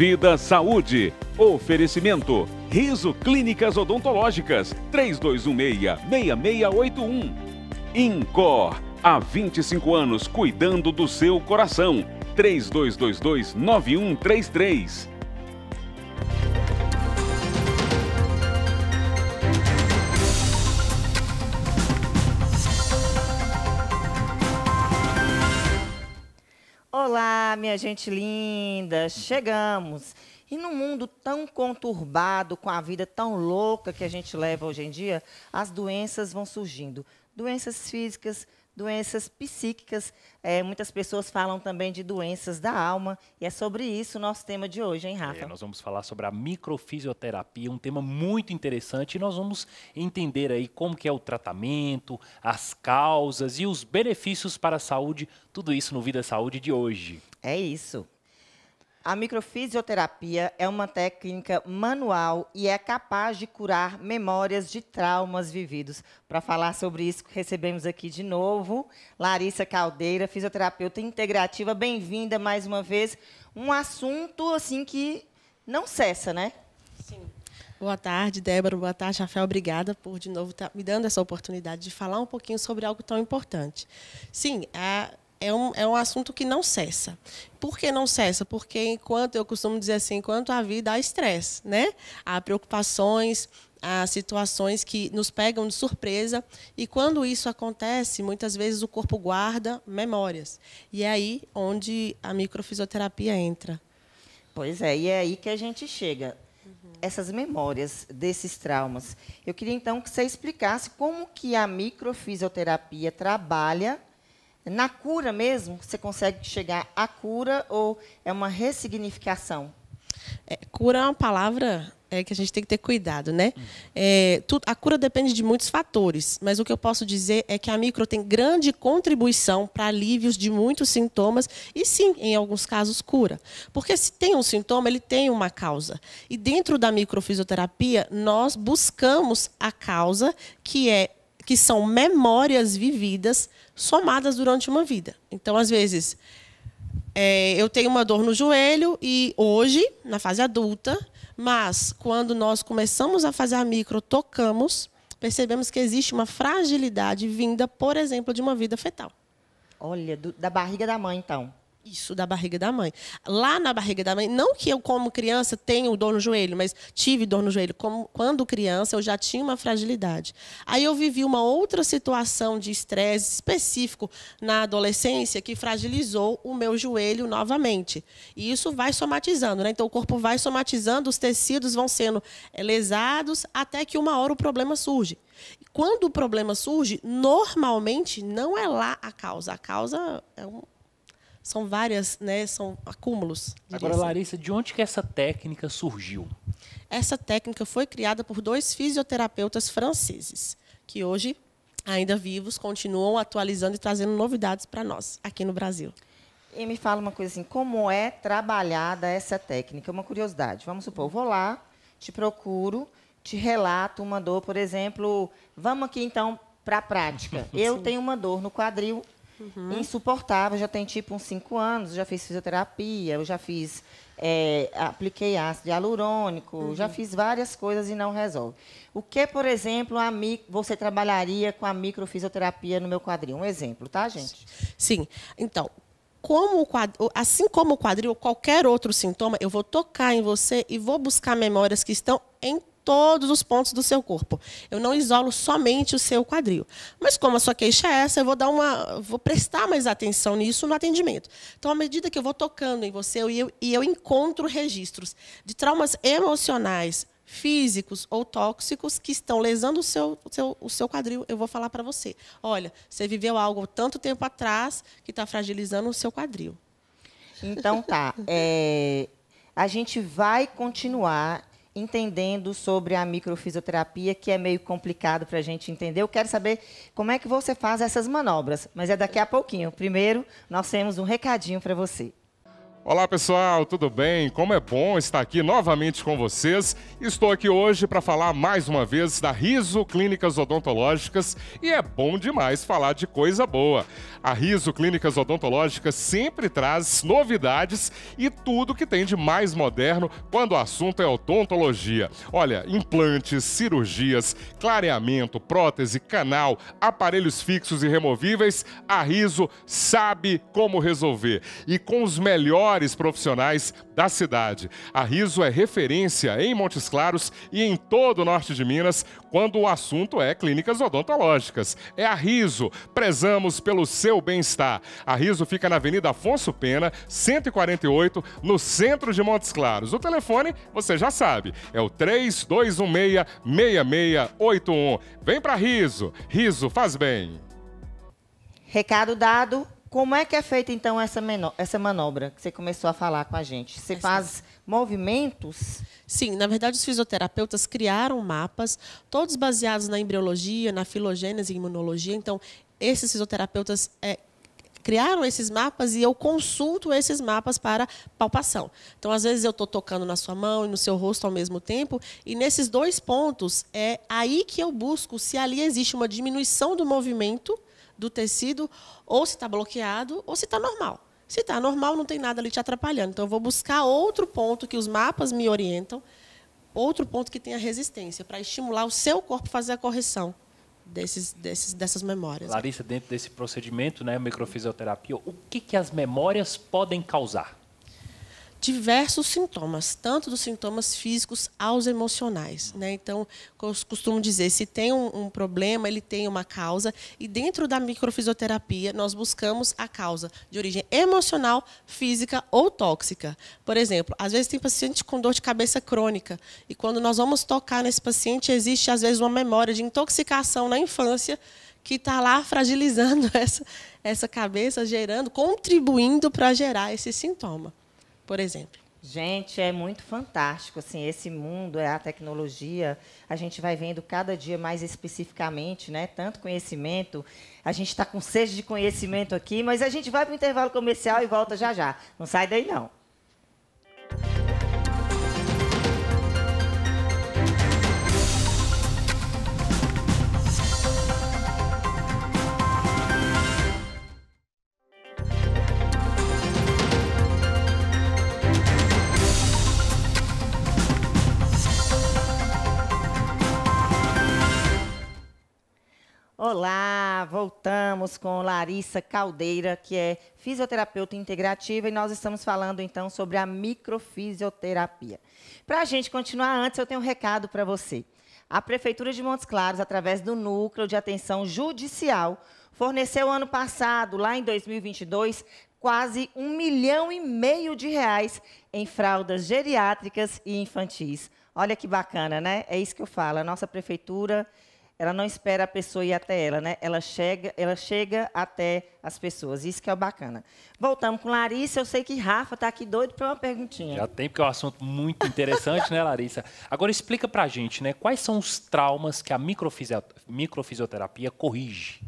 Vida Saúde. Oferecimento. Riso Clínicas Odontológicas. 3216-6681. Incor. Há 25 anos cuidando do seu coração. 3222-9133. Olá, minha gente linda, chegamos. E num mundo tão conturbado, com a vida tão louca que a gente leva hoje em dia, as doenças vão surgindo. Doenças físicas, doenças psíquicas. É, muitas pessoas falam também de doenças da alma. E é sobre isso o nosso tema de hoje, hein, é, Rafa? É, nós vamos falar sobre a microfisioterapia, um tema muito interessante. E nós vamos entender aí como que é o tratamento, as causas e os benefícios para a saúde. Tudo isso no Vida Saúde de hoje. É isso. A microfisioterapia é uma técnica manual e é capaz de curar memórias de traumas vividos. Para falar sobre isso, recebemos aqui de novo Larissa Caldeira, fisioterapeuta integrativa. Bem-vinda mais uma vez. Um assunto assim que não cessa, né? Sim. Boa tarde, Débora. Boa tarde, Rafael. Obrigada por de novo estar tá me dando essa oportunidade de falar um pouquinho sobre algo tão importante. Sim, a é um, é um assunto que não cessa. Por que não cessa? Porque enquanto, eu costumo dizer assim, enquanto a vida há estresse, né? Há preocupações, há situações que nos pegam de surpresa. E quando isso acontece, muitas vezes o corpo guarda memórias. E é aí onde a microfisioterapia entra. Pois é, e é aí que a gente chega. Uhum. Essas memórias desses traumas. Eu queria então que você explicasse como que a microfisioterapia trabalha na cura mesmo, você consegue chegar à cura ou é uma ressignificação? É, cura é uma palavra é, que a gente tem que ter cuidado, né? É, tu, a cura depende de muitos fatores, mas o que eu posso dizer é que a micro tem grande contribuição para alívios de muitos sintomas e sim, em alguns casos, cura. Porque se tem um sintoma, ele tem uma causa. E dentro da microfisioterapia, nós buscamos a causa que é que são memórias vividas somadas durante uma vida. Então, às vezes, é, eu tenho uma dor no joelho e hoje, na fase adulta, mas quando nós começamos a fazer a micro, tocamos, percebemos que existe uma fragilidade vinda, por exemplo, de uma vida fetal. Olha, do, da barriga da mãe, então. Isso, da barriga da mãe. Lá na barriga da mãe, não que eu, como criança, tenha dor no joelho, mas tive dor no joelho. Como, quando criança, eu já tinha uma fragilidade. Aí eu vivi uma outra situação de estresse específico na adolescência que fragilizou o meu joelho novamente. E isso vai somatizando, né? Então o corpo vai somatizando, os tecidos vão sendo lesados, até que uma hora o problema surge. E quando o problema surge, normalmente não é lá a causa. A causa é um são várias, né, são acúmulos. Agora, assim. Larissa, de onde que essa técnica surgiu? Essa técnica foi criada por dois fisioterapeutas franceses, que hoje, ainda vivos, continuam atualizando e trazendo novidades para nós aqui no Brasil. E me fala uma coisa assim, como é trabalhada essa técnica? É uma curiosidade. Vamos supor, eu vou lá, te procuro, te relato uma dor, por exemplo, vamos aqui então para a prática. Eu tenho uma dor no quadril uhum. insuportável. Já tem tipo uns cinco anos, já fiz fisioterapia, eu já fiz. É, apliquei ácido hialurônico, uhum. já fiz várias coisas e não resolve. O que, por exemplo, a você trabalharia com a microfisioterapia no meu quadril? Um exemplo, tá, gente? Sim. Então, como quadril, assim como o quadril, ou qualquer outro sintoma, eu vou tocar em você e vou buscar memórias que estão em todos os pontos do seu corpo. Eu não isolo somente o seu quadril. Mas como a sua queixa é essa, eu vou dar uma, vou prestar mais atenção nisso no atendimento. Então, à medida que eu vou tocando em você e eu, e eu encontro registros de traumas emocionais, físicos ou tóxicos que estão lesando o seu, o seu, o seu quadril, eu vou falar para você. Olha, você viveu algo tanto tempo atrás que está fragilizando o seu quadril. Então tá. É, a gente vai continuar entendendo sobre a microfisioterapia, que é meio complicado para a gente entender. Eu quero saber como é que você faz essas manobras, mas é daqui a pouquinho. Primeiro, nós temos um recadinho para você. Olá pessoal, tudo bem? Como é bom estar aqui novamente com vocês. Estou aqui hoje para falar mais uma vez da Riso Clínicas Odontológicas e é bom demais falar de coisa boa. A Riso Clínicas Odontológicas sempre traz novidades e tudo que tem de mais moderno quando o assunto é odontologia. Olha, implantes, cirurgias, clareamento, prótese, canal, aparelhos fixos e removíveis, a Riso sabe como resolver e com os melhores profissionais da cidade. A Riso é referência em Montes Claros e em todo o norte de Minas quando o assunto é clínicas odontológicas. É a Riso. Prezamos pelo seu bem-estar. A Riso fica na Avenida Afonso Pena, 148, no centro de Montes Claros. O telefone, você já sabe, é o 3216-6681. Vem para Riso. Riso faz bem. Recado dado. Como é que é feita, então, essa, essa manobra que você começou a falar com a gente? Você é faz movimentos? Sim, na verdade, os fisioterapeutas criaram mapas, todos baseados na embriologia, na filogênese e imunologia. Então, esses fisioterapeutas é, criaram esses mapas e eu consulto esses mapas para palpação. Então, às vezes, eu estou tocando na sua mão e no seu rosto ao mesmo tempo, e nesses dois pontos é aí que eu busco se ali existe uma diminuição do movimento do tecido, ou se está bloqueado, ou se está normal. Se está normal, não tem nada ali te atrapalhando. Então, eu vou buscar outro ponto que os mapas me orientam, outro ponto que tenha resistência, para estimular o seu corpo a fazer a correção desses, desses, dessas memórias. Larissa, dentro desse procedimento, né, microfisioterapia, o que, que as memórias podem causar? diversos sintomas, tanto dos sintomas físicos aos emocionais. Né? Então, eu costumo dizer, se tem um, um, problema, ele tem uma causa, e dentro da microfisioterapia, nós buscamos a causa de origem emocional, física ou tóxica. Por exemplo, às vezes tem paciente com dor de cabeça crônica, e quando nós vamos tocar nesse paciente, existe às vezes uma memória de intoxicação na infância, que está lá fragilizando essa, essa cabeça, gerando, contribuindo para gerar esse sintoma por exemplo. Gente, é muito fantástico assim esse mundo, é a tecnologia. A gente vai vendo cada dia mais especificamente, né? Tanto conhecimento. A gente está com sede de conhecimento aqui, mas a gente vai para o intervalo comercial e volta já já. Não sai daí não. Olá, voltamos com Larissa Caldeira, que é fisioterapeuta integrativa, e nós estamos falando então sobre a microfisioterapia. Para a gente continuar antes, eu tenho um recado para você. A Prefeitura de Montes Claros, através do Núcleo de Atenção Judicial, forneceu ano passado, lá em 2022, quase um milhão e meio de reais em fraldas geriátricas e infantis. Olha que bacana, né? É isso que eu falo. A nossa prefeitura ela não espera a pessoa ir até ela, né? Ela chega, ela chega até as pessoas. Isso que é bacana. Voltamos com Larissa. Eu sei que Rafa está aqui doido para uma perguntinha. Já tem, porque é um assunto muito interessante, né, Larissa? Agora explica para a gente, né? Quais são os traumas que a microfisioterapia corrige?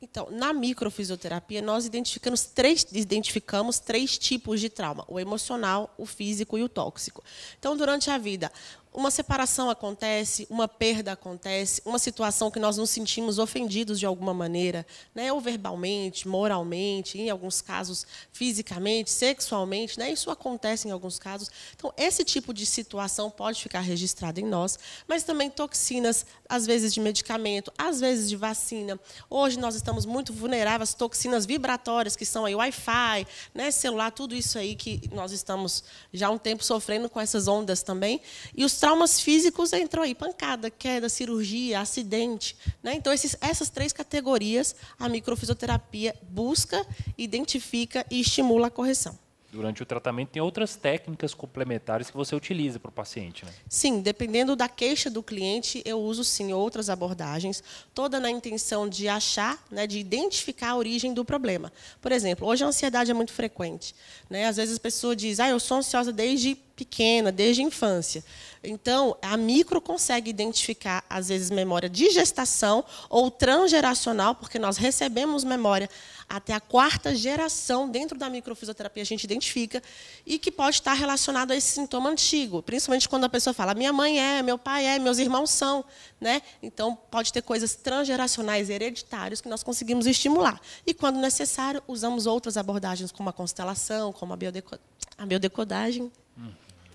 Então, na microfisioterapia, nós identificamos três, identificamos três tipos de trauma: o emocional, o físico e o tóxico. Então, durante a vida, uma separação acontece, uma perda acontece, uma situação que nós nos sentimos ofendidos de alguma maneira, né? ou verbalmente, moralmente, em alguns casos fisicamente, sexualmente, né? isso acontece em alguns casos. Então, esse tipo de situação pode ficar registrado em nós, mas também toxinas, às vezes de medicamento, às vezes de vacina. Hoje nós estamos muito vulneráveis às toxinas vibratórias, que são aí Wi-Fi, né? celular, tudo isso aí que nós estamos já há um tempo sofrendo com essas ondas também. E os traumas físicos entrou aí pancada, queda, cirurgia, acidente. Né? Então, esses, essas três categorias a microfisioterapia busca, identifica e estimula a correção durante o tratamento tem outras técnicas complementares que você utiliza para o paciente, né? Sim, dependendo da queixa do cliente, eu uso sim outras abordagens, toda na intenção de achar, né, de identificar a origem do problema. Por exemplo, hoje a ansiedade é muito frequente, né? Às vezes a pessoa diz: "Ah, eu sou ansiosa desde pequena, desde a infância". Então, a micro consegue identificar às vezes memória de gestação ou transgeracional, porque nós recebemos memória até a quarta geração dentro da microfisioterapia a gente identifica e que pode estar relacionado a esse sintoma antigo, principalmente quando a pessoa fala minha mãe é, meu pai é, meus irmãos são, né? Então pode ter coisas transgeracionais hereditárias que nós conseguimos estimular. E quando necessário, usamos outras abordagens como a constelação, como a, biodeco a biodecodagem.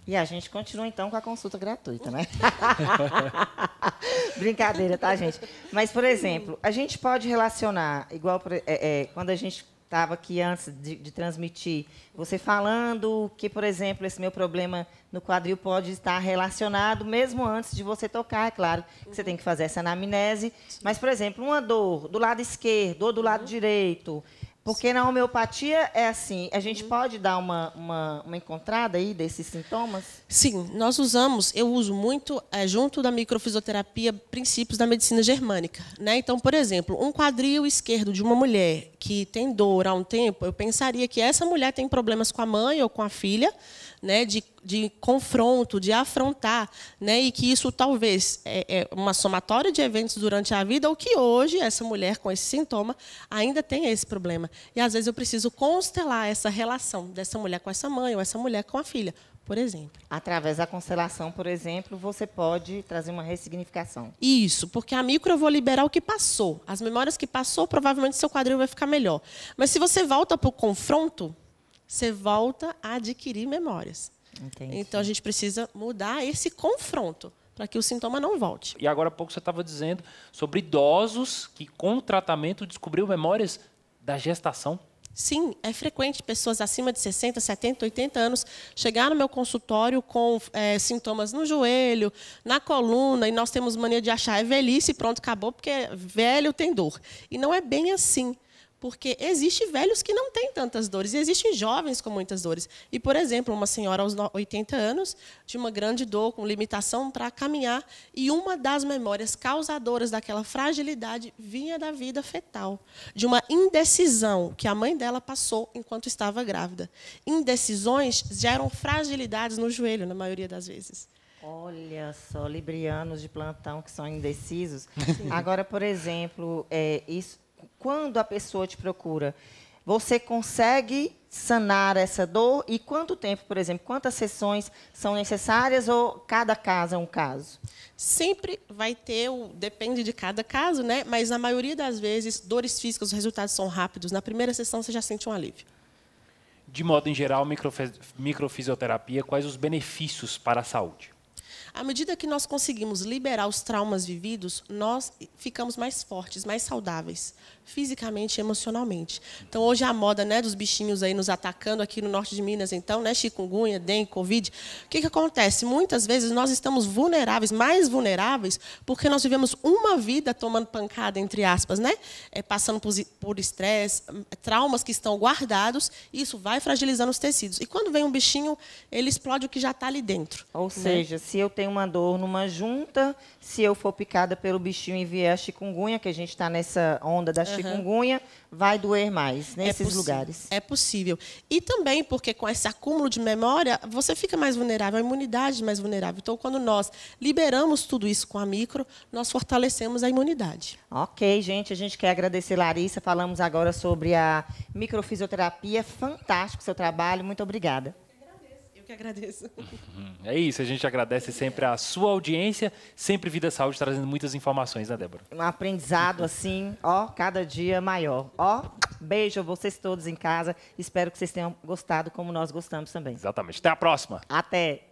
E a gente continua então com a consulta gratuita, né? Brincadeira, tá, gente? Mas, por exemplo, a gente pode relacionar, igual é, é, quando a gente estava aqui antes de, de, transmitir, você falando que, por exemplo, esse meu problema no quadril pode estar relacionado, mesmo antes de você tocar, é claro, que uhum. você tem que fazer essa anamnese. Sim. Mas, por exemplo, uma dor do lado esquerdo ou do lado uhum. direito, porque na homeopatia é assim, a gente uhum. pode dar uma, uma, uma encontrada aí desses sintomas? Sim, nós usamos, eu uso muito, é, junto da microfisioterapia, princípios da medicina germânica. Né? Então, por exemplo, um quadril esquerdo de uma mulher que tem dor há um tempo, eu pensaria que essa mulher tem problemas com a mãe ou com a filha, né, de, de confronto, de afrontar, né, e que isso talvez é, é uma somatória de eventos durante a vida, ou que hoje essa mulher com esse sintoma ainda tem esse problema. E às vezes eu preciso constelar essa relação dessa mulher com essa mãe ou essa mulher com a filha, por exemplo. Através da constelação, por exemplo, você pode trazer uma ressignificação. Isso, porque a micro eu vou liberar o que passou. As memórias que passou, provavelmente seu quadril vai ficar melhor. Mas se você volta para o confronto, você volta a adquirir memórias. Entendi. Então a gente precisa mudar esse confronto para que o sintoma não volte. E agora há pouco você estava dizendo sobre idosos que com o tratamento descobriu memórias da gestação. Sim, é frequente pessoas acima de 60, 70, 80 anos chegar no meu consultório com é, sintomas no joelho, na coluna, e nós temos mania de achar é velhice, e pronto, acabou, porque velho tem dor. E não é bem assim porque existem velhos que não têm tantas dores, e existem jovens com muitas dores. E, por exemplo, uma senhora aos 80 anos tinha uma grande dor, com limitação para caminhar, e uma das memórias causadoras daquela fragilidade vinha da vida fetal, de uma indecisão que a mãe dela passou enquanto estava grávida. Indecisões geram fragilidades no joelho, na maioria das vezes. Olha só, librianos de plantão que são indecisos. Sim. Agora, por exemplo, é, isso, quando a pessoa te procura, você consegue sanar essa dor e quanto tempo, por exemplo, quantas sessões são necessárias ou cada caso é um caso? Sempre vai ter o depende de cada caso, né? Mas na maioria das vezes, dores físicas, os resultados são rápidos. Na primeira sessão você já sente um alívio. De modo em geral, microfisioterapia, quais os benefícios para a saúde? À medida que nós conseguimos liberar os traumas vividos, nós ficamos mais fortes, mais saudáveis fisicamente e emocionalmente. Então hoje a moda, né, dos bichinhos aí nos atacando aqui no norte de Minas, então, né, chikungunya, dengue, covid. O que que acontece? Muitas vezes nós estamos vulneráveis, mais vulneráveis, porque nós vivemos uma vida tomando pancada entre aspas, né? É, passando por estresse, traumas que estão guardados, e isso vai fragilizando os tecidos. E quando vem um bichinho, ele explode o que já está ali dentro. Ou né? seja, se eu tenho uma dor numa junta, se eu for picada pelo bichinho e vier a chikungunya, que a gente está nessa onda da uhum. chikungunya, vai doer mais é nesses é lugares. É possível. E também porque com esse acúmulo de memória, você fica mais vulnerável, a imunidade é mais vulnerável. Então, quando nós liberamos tudo isso com a micro, nós fortalecemos a imunidade. Ok, gente. A gente quer agradecer, Larissa. Falamos agora sobre a microfisioterapia. Fantástico seu trabalho. Muito obrigada que agradeço. Uhum. É isso, a gente agradece sempre a sua audiência, sempre Vida Saúde trazendo muitas informações, né, Débora? Um aprendizado assim, ó, cada dia maior. Ó, beijo a vocês todos em casa. Espero que vocês tenham gostado como nós gostamos também. Exatamente. Até a próxima. Até.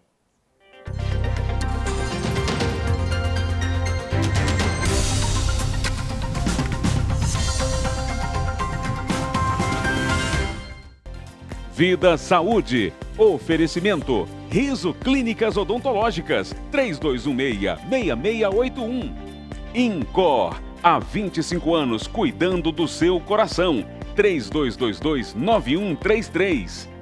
Vida Saúde Oferecimento: Riso Clínicas Odontológicas 3216-6681. Incor, há 25 anos cuidando do seu coração 3222-9133.